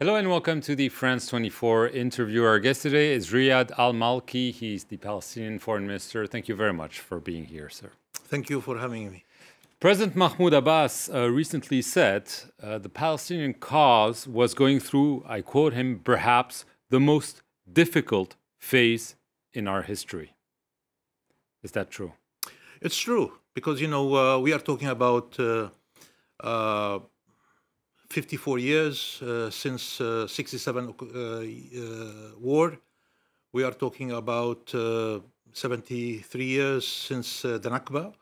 Hello and welcome to the France 24 interview. Our guest today is Riyad Al Malki. He's the Palestinian Foreign Minister. Thank you very much for being here, sir. Thank you for having me. President Mahmoud Abbas uh, recently said uh, the Palestinian cause was going through, I quote him, perhaps the most difficult phase in our history. Is that true? It's true because, you know, uh, we are talking about uh, uh, 54 years uh, since uh, 67 uh, uh war. We are talking about uh, 73 years since uh, the Nakba,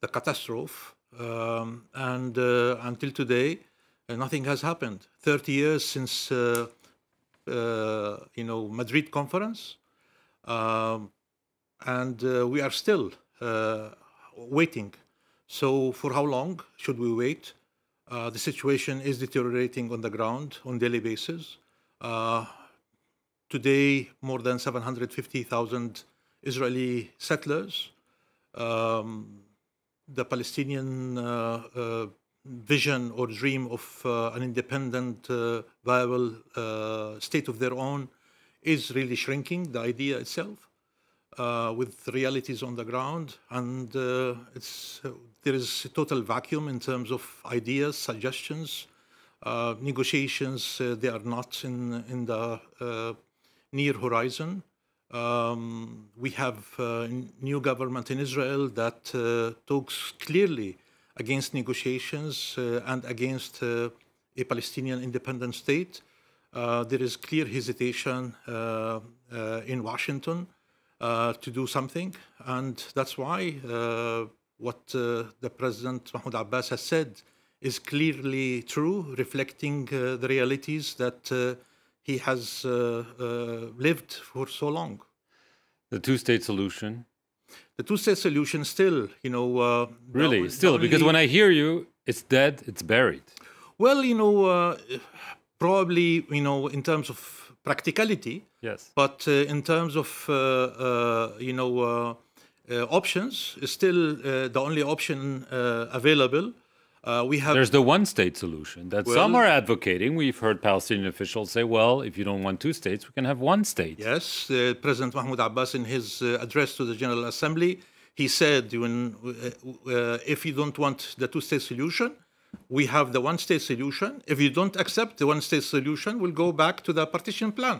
the catastrophe, um, and until today, nothing has happened. 30 years since you know Madrid conference, um, and we are still waiting. So for how long should we wait? Uh, the situation is deteriorating on the ground on daily basis. Uh, today, more than 750,000 Israeli settlers. Um, the Palestinian uh, uh vision or dream of uh, an independent, viable state of their own is really shrinking, the idea itself, with realities on the ground. And it's there is a total vacuum in terms of ideas, suggestions, uh, negotiations. Uh, they are not in in the uh, near horizon. Um, we have uh, new government in Israel that uh, talks clearly against negotiations uh, and against a Palestinian independent state. there is clear hesitation in Washington to do something, and that's why what uh, the President Mahmoud Abbas has said is clearly true, reflecting uh, the realities that uh, he has lived for so long. The two-state solution. The two-state solution still, you know. really, still, because when I hear you, it's dead, it's buried. Well, you know, probably, you know, in terms of practicality. Yes. But uh, in terms of, uh, uh, you know, uh, options is still uh, the only option uh, available. we have There's the one state solution that well, some are advocating. We've heard Palestinian officials say, well, if you don't want two states, we can have one state. Yes, President Mahmoud Abbas, in his address to the General Assembly, he said, when, if you don't want the two state solution, we have the one state solution. If you don't accept the one state solution, we'll go back to the partition plan.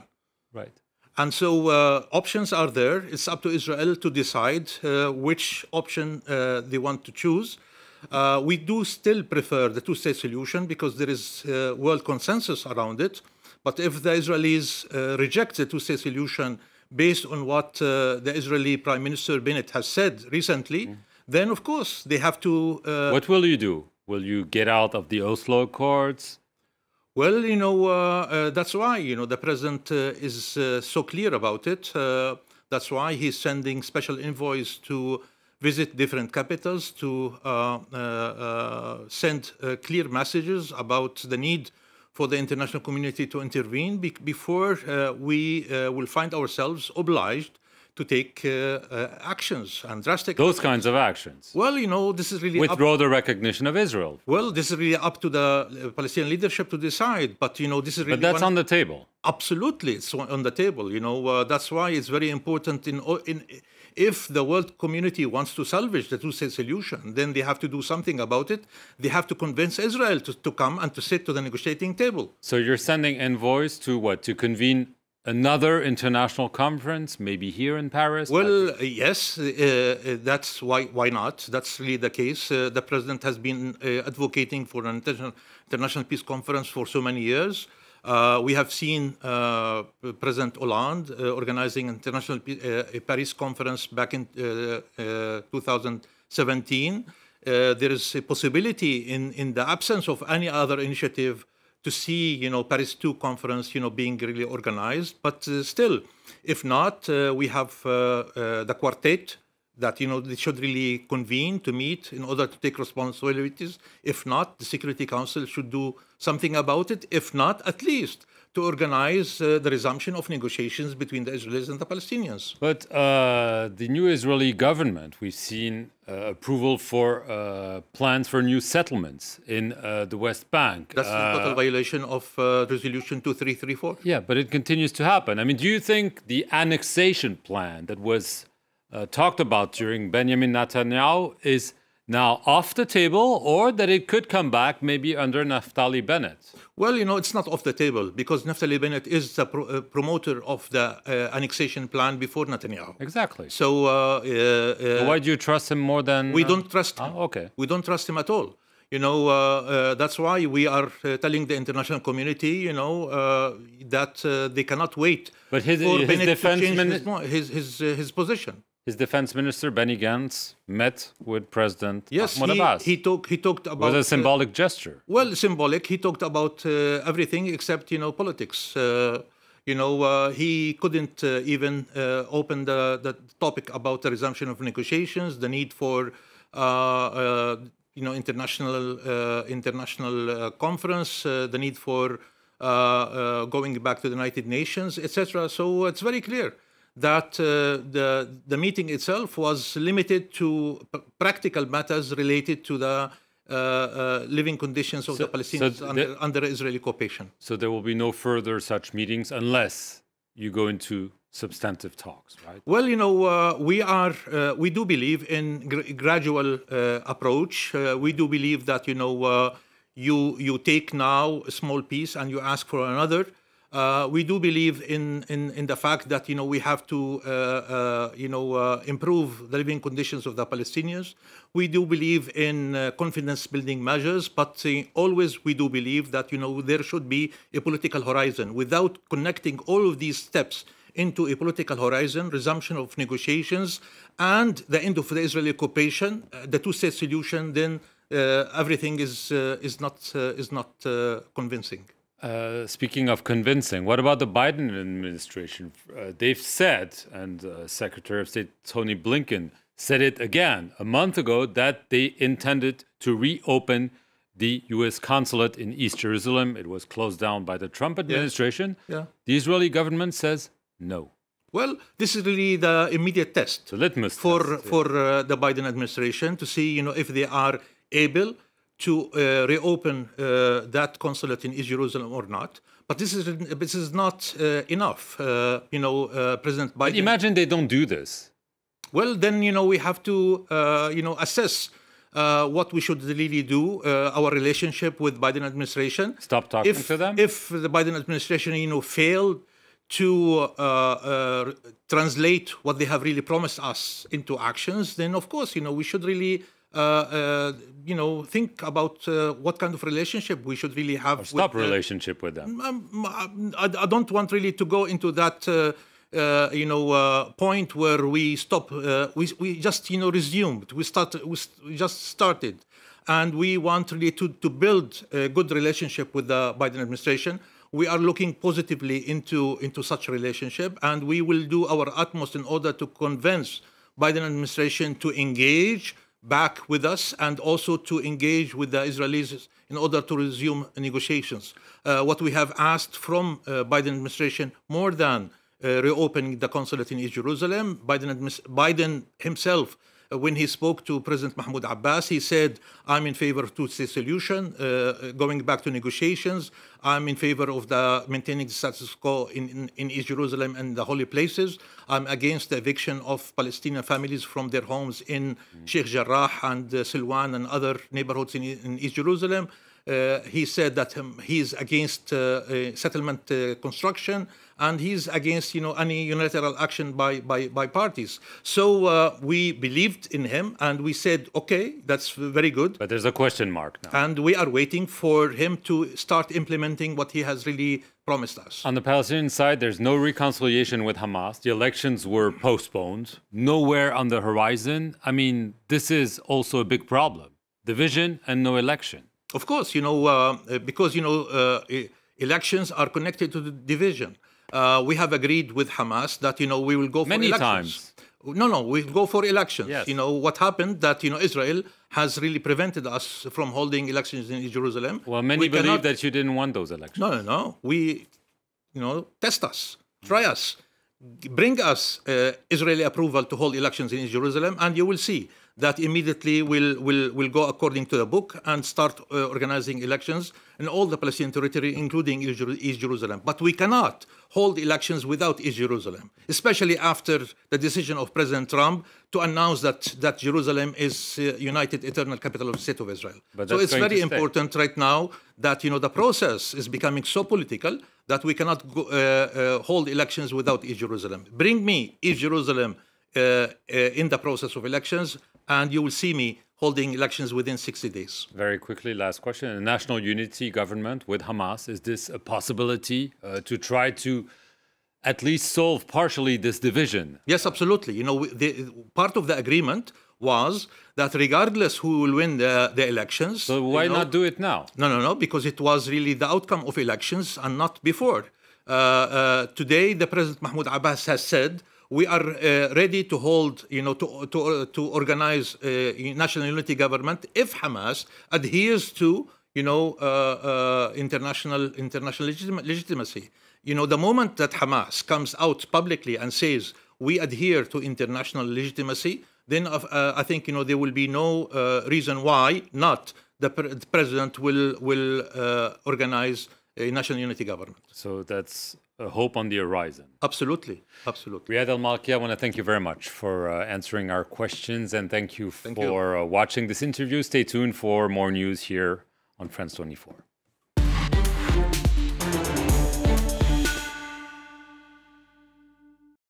Right. And so uh, options are there. It's up to Israel to decide uh, which option uh, they want to choose. Uh, we do still prefer the two state solution because there is uh, world consensus around it. But if the Israelis uh, reject the two state solution based on what the Israeli Prime Minister Bennett has said recently, mm. then of course they have to. what will you do? Will you get out of the Oslo Accords? Well, you know, uh, uh, that's why, you know, the president uh, is uh, so clear about it. Uh, that's why he's sending special envoys to visit different capitals to uh, send clear messages about the need for the international community to intervene be before we will find ourselves obliged to take uh, uh, actions and drastic. Those actions. kinds of actions. Well, you know, this is really with broader recognition of Israel. Well, this is really up to the uh, Palestinian leadership to decide. But you know, this is really. But that's on the table. Absolutely, it's on the table. You know, that's why it's very important in in if the world community wants to salvage the two-state solution, then they have to do something about it. They have to convince Israel to, to come and to sit to the negotiating table. So you're sending envoys to what? To convene another international conference, maybe here in Paris? Well, yes, uh, uh, that's why, why not? That's really the case. Uh, the president has been uh, advocating for an international, international peace conference for so many years. Uh, we have seen uh, President Hollande organizing international a Paris conference back in 2017. there is a possibility in, in the absence of any other initiative to see, you know, Paris 2 conference, you know, being really organized. But uh, still, if not, uh, we have uh, uh, the quartet that, you know, they should really convene to meet in order to take responsibilities. If not, the Security Council should do something about it. If not, at least to organize uh, the resumption of negotiations between the Israelis and the Palestinians. But uh, the new Israeli government, we've seen uh, approval for uh, plans for new settlements in uh, the West Bank. That's a uh, total violation of Resolution 2334. Yeah, but it continues to happen. I mean, do you think the annexation plan that was talked about during Benjamin Netanyahu is now off the table or that it could come back maybe under Naftali Bennett? Well, you know, it's not off the table because Naftali Bennett is the pro uh, promoter of the uh, annexation plan before Netanyahu. Exactly. So, uh, so, uh, uh, why do you trust him more than. We don't uh, trust him. Oh, okay. We don't trust him at all. You know, that's why we are telling the international community, you know, that they cannot wait but his, for his Bennett defense to change his, his, his, his position his defense minister Benny Gantz met with President yes, Mahmoud he, Abbas. He, he talked about was a uh, symbolic uh, gesture. Well, symbolic. He talked about uh, everything except you know politics. Uh, you know uh, he couldn't uh, even open the, the topic about the resumption of negotiations, the need for you know international international conference, the need for going back to the United Nations, etc. So it's very clear that uh, the, the meeting itself was limited to practical matters related to the uh, uh, living conditions of so, the Palestinians so under, under, Israeli occupation. So there will be no further such meetings unless you go into substantive talks, right? Well, you know, uh, we are uh, we do believe in gr gradual uh, approach. we do believe that you know you you take now a small piece and you ask for another. Uh, we do believe in, in, in, the fact that you know we have to uh, uh, you know uh, improve the living conditions of the Palestinians. We do believe in uh, confidence building measures, but always we do believe that you know there should be a political horizon. Without connecting all of these steps into a political horizon, resumption of negotiations, and the end of the Israeli occupation, the two-state solution, then everything is is not is not convincing. Uh, speaking of convincing, what about the Biden administration? Uh, they've said, and uh, Secretary of State Tony Blinken said it again a month ago, that they intended to reopen the U.S. consulate in East Jerusalem. It was closed down by the Trump administration. Yeah. yeah. The Israeli government says no. Well, this is really the immediate test the litmus for test, yeah. for uh, the Biden administration to see, you know, if they are able to uh, reopen uh, that consulate in East Jerusalem or not. But this is this is not uh, enough. Uh, you know, uh, President Biden. But imagine they don't do this. Well, then you know we have to uh, you know assess. what we should really do, our relationship with Biden administration. Stop talking if, to them. If the Biden administration, you know, failed to uh, uh, translate what they have really promised us into actions, then of course, you know, we should really uh, uh, you know, think about uh, what kind of relationship we should really have. Or stop with, relationship with them. Um, um, I, I, don't want really to go into that. Uh, you know, uh, point where we stop. Uh, we, we just, you know, resumed. We start. We, st we just started, and we want really to to build a good relationship with the Biden administration. We are looking positively into into such relationship, and we will do our utmost in order to convince Biden administration to engage, back with us and also to engage with the Israelis in order to resume negotiations. Uh, what we have asked from uh, Biden administration more than uh, reopening the consulate in East Jerusalem, Biden, Biden himself when he spoke to President Mahmoud Abbas, he said, I'm in favor of two-state solution, uh, going back to negotiations. I'm in favor of the maintaining the status quo in, in, in, East Jerusalem and the holy places. I'm against the eviction of Palestinian families from their homes in mm. Sheikh Jarrah and uh, Silwan and other neighborhoods in, in East Jerusalem. Uh, he said that um, he's against uh, uh, settlement construction and he's against you know any unilateral action by by, by parties. So uh, we believed in him and we said, okay, that's very good. But there's a question mark now. And we are waiting for him to start implementing what he has really promised us. On the Palestinian side, there's no reconciliation with Hamas. The elections were postponed. Nowhere on the horizon. I mean, this is also a big problem: division and no election. Of course, you know, uh, uh because, you know, uh, elections are connected to the division. Uh, we have agreed with Hamas that, you know, we will go for Many elections. Times. No, no, we go for elections. Yes. You know, what happened that, you know, Israel has really prevented us from holding elections in Jerusalem. Well, many we believe cannot... that you didn't want those elections. No, no, no. We, you know, test us, try us, bring us uh, Israeli approval to hold elections in Jerusalem, and you will see that immediately will, will, will go according to the book and start uh, organizing elections in all the Palestinian territory, including East Jerusalem. But we cannot hold elections without East Jerusalem, especially after the decision of President Trump to announce that, that Jerusalem is uh, united eternal capital of the state of Israel. But so it's very important right now that you know the process is becoming so political that we cannot go, uh, uh, hold elections without East Jerusalem. Bring me East Jerusalem uh, uh, in the process of elections and you will see me holding elections within 60 days. Very quickly, last question. A national unity government with Hamas, is this a possibility uh, to try to at least solve partially this division? Yes, absolutely. You know, the, part of the agreement was that regardless who will win the, the elections. So why you know, not do it now? No, no, no, because it was really the outcome of elections and not before. Uh, uh, today, the President Mahmoud Abbas has said we are uh, ready to hold, you know, to, to, uh, to organize uh, a national unity government if Hamas adheres to, you know, uh, uh, international, international legitima legitimacy. You know, the moment that Hamas comes out publicly and says, we adhere to international legitimacy, then I think, you know, there will be no reason why not the, pre the president will, will organize a uh, national unity government. So that's a hope on the horizon. Absolutely, absolutely. Riyad Al Malki, I want to thank you very much for uh, answering our questions and thank you thank for you. Uh, watching this interview. Stay tuned for more news here on France 24.